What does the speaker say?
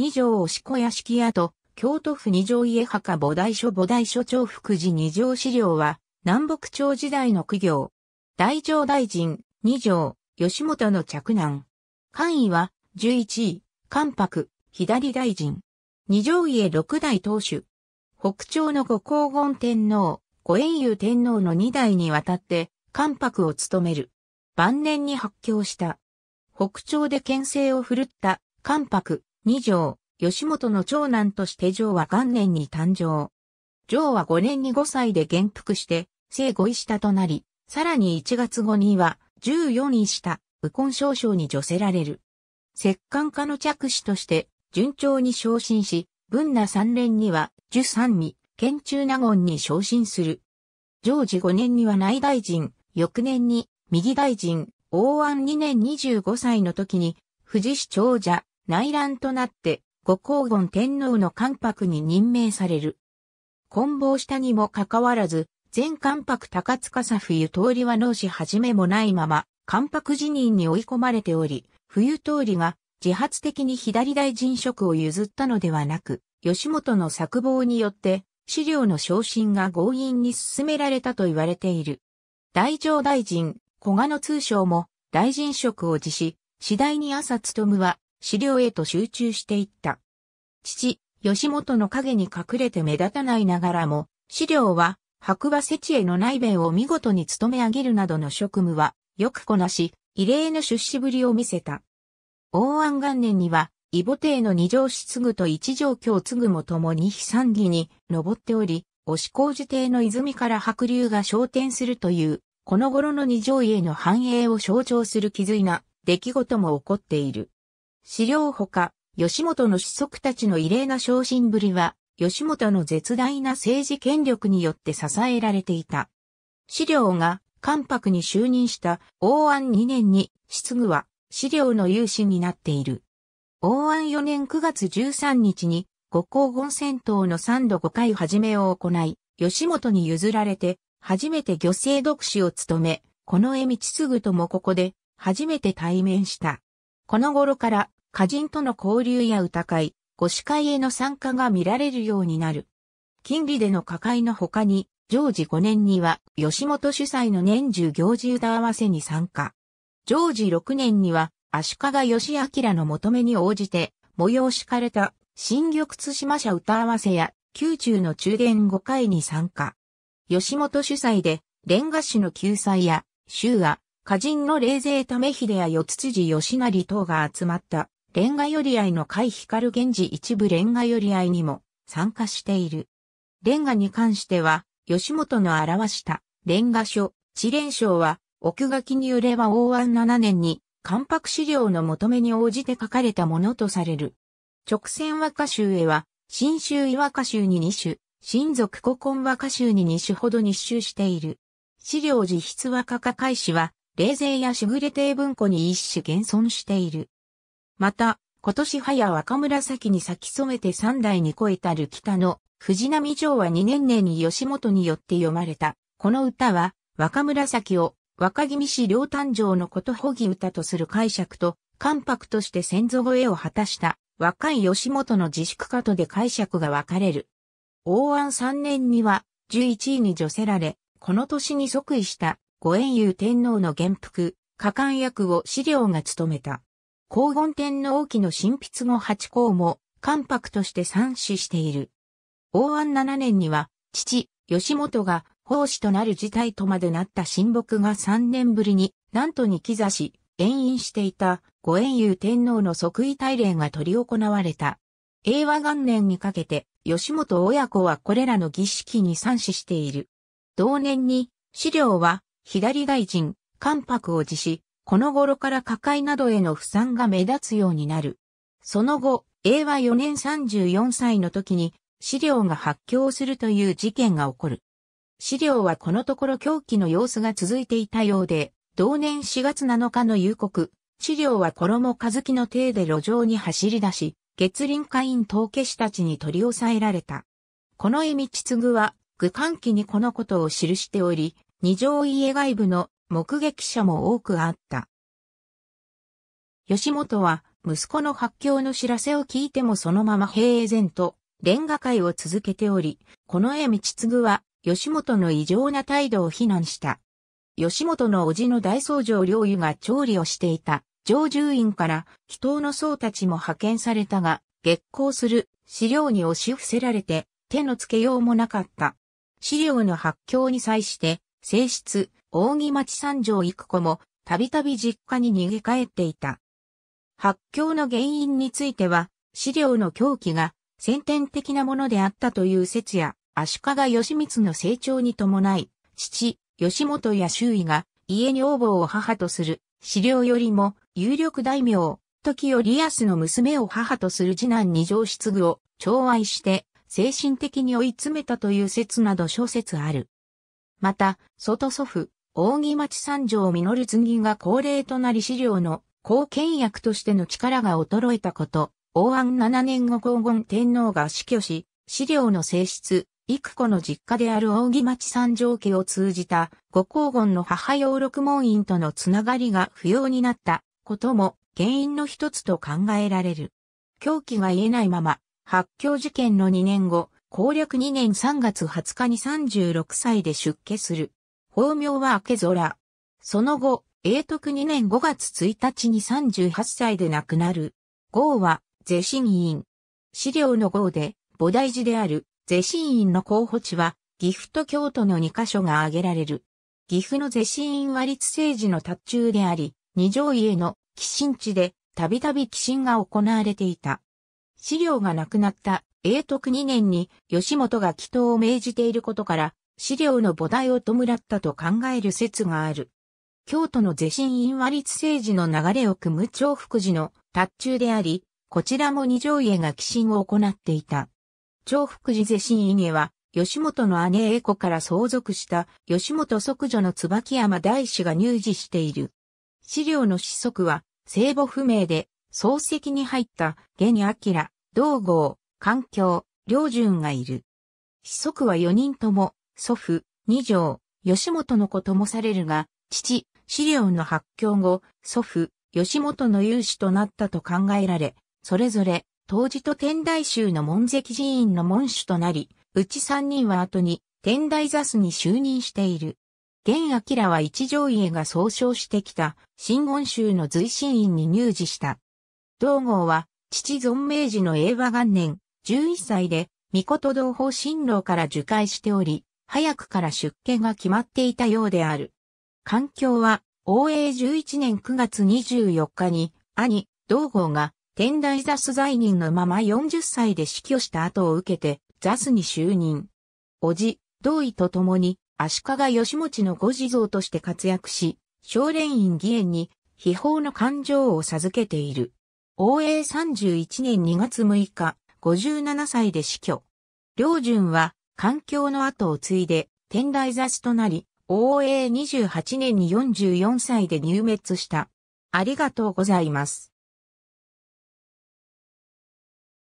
二条押子屋敷跡、京都府二条家墓菩提所菩提所長福寺二条資料は、南北朝時代の苦行。大乗大臣、二条、吉本の嫡男。官位は、11位、関白、左大臣。二条家六代当主。北朝の五皇言天皇、五円遊天皇の二代にわたって、関白を務める。晩年に発狂した。北朝で牽制を振るった、関白、二条、吉本の長男として上は元年に誕生。上は5年に5歳で元服して、生5位下となり、さらに1月後には14位下、右近少将に除せられる。摂関家の着手として、順調に昇進し、文那三連には、十三位、県中納言に昇進する。常時5年には内大臣、翌年に、右大臣、王安2年25歳の時に、富士市長者、内乱となって、後光厳天皇の関白に任命される。混亡したにもかかわらず、前関白高塚さ冬通りは脳死始めもないまま、関白辞任に追い込まれており、冬通りが自発的に左大臣職を譲ったのではなく、吉本の策謀によって、資料の昇進が強引に進められたと言われている。大乗大臣、小賀の通称も大臣職を辞し、次第に朝務は資料へと集中していった。父、吉本の影に隠れて目立たないながらも、資料は白馬設への内弁を見事に務め上げるなどの職務は、よくこなし、異例の出資ぶりを見せた。王安元年には、異母帝の二条失具と一条京継ぐも共に悲惨儀に登っており、押工事帝の泉から白流が昇天するという、この頃の二条家の繁栄を象徴する気づいな出来事も起こっている。資料ほか、吉本の子息たちの異例な昇進ぶりは、吉本の絶大な政治権力によって支えられていた。資料が関白に就任した王安2年に、失具は資料の有志になっている。王安4年9月13日に、五光権戦闘の3度5回始めを行い、吉本に譲られて、初めて漁政独士を務め、この江道継ともここで、初めて対面した。この頃から、歌人との交流や歌会、ご司会への参加が見られるようになる。金利での歌会の他に、常時5年には吉本主催の年中行事歌合わせに参加。常時6年には足利義明の求めに応じて催しかれた新玉津島社歌合わせや宮中の中殿5回に参加。吉本主催でンガ師の救済や衆和、歌人の霊勢為秀や四つ辻義成等が集まったレンガ寄り合いの海光源氏一部レンガ寄り合いにも参加している。レンガに関しては、吉本の表したレンガ書、地連章は、奥書きによれば応安7年に、関白資料の求めに応じて書かれたものとされる。直線和歌集へは、新州和歌集に2種、新族古今和歌集に2種ほど日集している。資料自筆和歌歌会誌は、冷静やしぐれ定文庫に一種現存している。また、今年早若紫に咲き染めて三代に超えたる北の藤波城は二年年に吉本によって読まれた。この歌は若紫を若君氏両誕生のことほぎ歌とする解釈と、関白として先祖越えを果たした若い吉本の自粛家とで解釈が分かれる。王安三年には十一位に除せられ、この年に即位した五円遊天皇の元服、果敢役を資料が務めた。黄金天皇期の新筆後八項も、関白として参視している。王安七年には、父、吉本が奉仕となる事態とまでなった親睦が三年ぶりに、南都に帰座し、延因していた、五縁友天皇の即位大礼が執り行われた。英和元年にかけて、吉本親子はこれらの儀式に参視している。同年に、資料は、左大臣、関白を辞し、この頃から火海などへの負散が目立つようになる。その後、英和4年34歳の時に、資料が発狂するという事件が起こる。資料はこのところ狂気の様子が続いていたようで、同年4月7日の夕刻、資料は衣和樹の手で路上に走り出し、月輪会員当家師たちに取り押さえられた。この意味秩は、具関記にこのことを記しており、二条家外部の目撃者も多くあった。吉本は息子の発狂の知らせを聞いてもそのまま平然と連画会を続けており、この絵道継は吉本の異常な態度を非難した。吉本の叔父の大僧城良友が調理をしていた上住院から祈祷の僧たちも派遣されたが、月光する資料に押し伏せられて手のつけようもなかった。資料の発狂に際して、性質、扇町三条幾子も、たびたび実家に逃げ帰っていた。発狂の原因については、資料の狂気が先天的なものであったという説や、足利義満の成長に伴い、父、吉本や周囲が家に応募を母とする、資料よりも有力大名、時より安の娘を母とする次男二条失具を寵愛して精神的に追い詰めたという説など諸説ある。また、外祖父、扇町三条実次が高齢となり資料の後見役としての力が衰えたこと、王安7年後黄金天皇が死去し、資料の性質、幾子の実家である扇町三条家を通じた、ご黄金の母養六門院とのつながりが不要になったことも原因の一つと考えられる。狂気が言えないまま、発狂事件の2年後、攻略2年3月20日に36歳で出家する。法名は明け空。その後、永徳2年5月1日に38歳で亡くなる。号は、是神院。資料の号で、菩提寺である、是神院の候補地は、岐阜と京都の2カ所が挙げられる。岐阜の是神院和立政治の達中であり、二条家の寄進地で、たびたび寄進が行われていた。資料が亡くなった永徳2年に吉本が祈祷を命じていることから、資料の母体を弔ったと考える説がある。京都の是神院和立政治の流れを組む長福寺の達中であり、こちらも二条家が寄進を行っていた。長福寺是神院へは、吉本の姉英子から相続した吉本即女の椿山大師が入寺している。資料の子息は、聖母不明で、漱石に入った、下に明、道郷、環境、良順がいる。子息は4人とも、祖父、二条、吉本の子ともされるが、父、資料の発狂後、祖父、吉本の勇士となったと考えられ、それぞれ、当時と天台宗の門跡寺院の門主となり、うち三人は後に、天台座主に就任している。現明は一条家が総称してきた、新言宗の随神院に入寺した。道号は、父存命寺の英和元年、11歳で、御事同法新郎から受戒しており、早くから出家が決まっていたようである。環境は、応永11年9月24日に、兄、道郷が、天台雑主在人のまま40歳で死去した後を受けて、雑主に就任。叔父、道位と共に、足利義持のご地蔵として活躍し、少年院議員に、秘宝の感情を授けている。応永31年2月6日、57歳で死去。両順は、環境の後を継いで、天台雑誌となり、OA28 年に44歳で入滅した。ありがとうございます。